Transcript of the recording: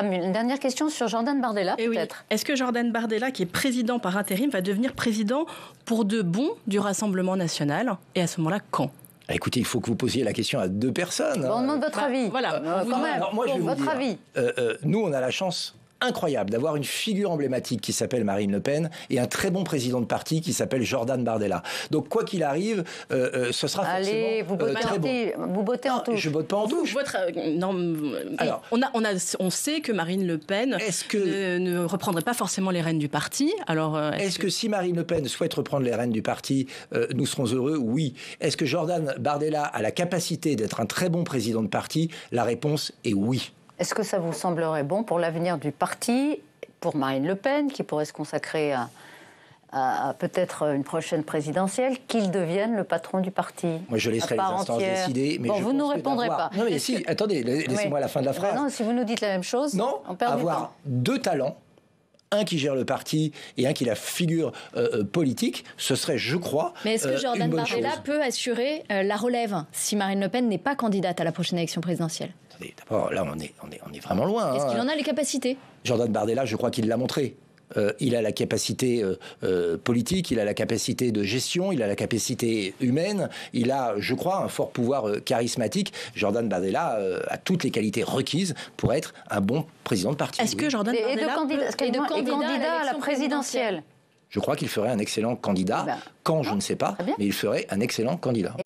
Une dernière question sur Jordan Bardella, eh peut-être. Est-ce que Jordan Bardella, qui est président par intérim, va devenir président pour de bon du Rassemblement national Et à ce moment-là, quand ah, Écoutez, il faut que vous posiez la question à deux personnes. on hein. demande votre bah, avis. Voilà, votre avis. nous, on a la chance incroyable d'avoir une figure emblématique qui s'appelle Marine Le Pen et un très bon président de parti qui s'appelle Jordan Bardella. Donc quoi qu'il arrive, euh, euh, ce sera forcément vous euh, très bon. Vous votez en tout. Je vote pas en touche. Alors, on, a, on, a, on sait que Marine Le Pen ne, reprendrait pas forcément les rênes du parti. Alors est-ce, que... si Marine Le Pen souhaite reprendre les rênes du parti, nous serons heureux Oui. Est-ce que Jordan Bardella a la capacité d'être un très bon président de parti La réponse est oui. Est-ce que ça vous semblerait bon pour l'avenir du parti, pour Marine Le Pen, qui pourrait se consacrer à, peut-être une prochaine présidentielle, qu'il devienne le patron du parti. Moi, je laisserai les instances décider. Mais je vous ne répondrez pas. Non, mais si, attendez, laissez-moi la fin de la phrase. Non, si vous nous dites la même chose, non, on perd avoir du temps. deux talents un qui gère le parti et un qui la figure euh, euh, politique, ce serait, je crois, Mais est-ce que euh, Jordan Bardella peut assurer la relève si Marine Le Pen n'est pas candidate à la prochaine élection présidentielle D'abord, là, on est, on, est, vraiment loin. Est-ce hein. qu'il en a les capacités Jordan Bardella, je crois qu'il l'a montré. Euh, il a la capacité euh, euh, politique, il a la capacité de gestion, il a la capacité humaine, il a, je crois, un fort pouvoir charismatique. Jordan Bardella a toutes les qualités requises pour être un bon président de parti. Est-ce que Jordan Bardella candidat, à, la présidentielle Je crois qu'il ferait un excellent candidat, eh ben, quand je hein, ne sais pas, mais il ferait un excellent candidat.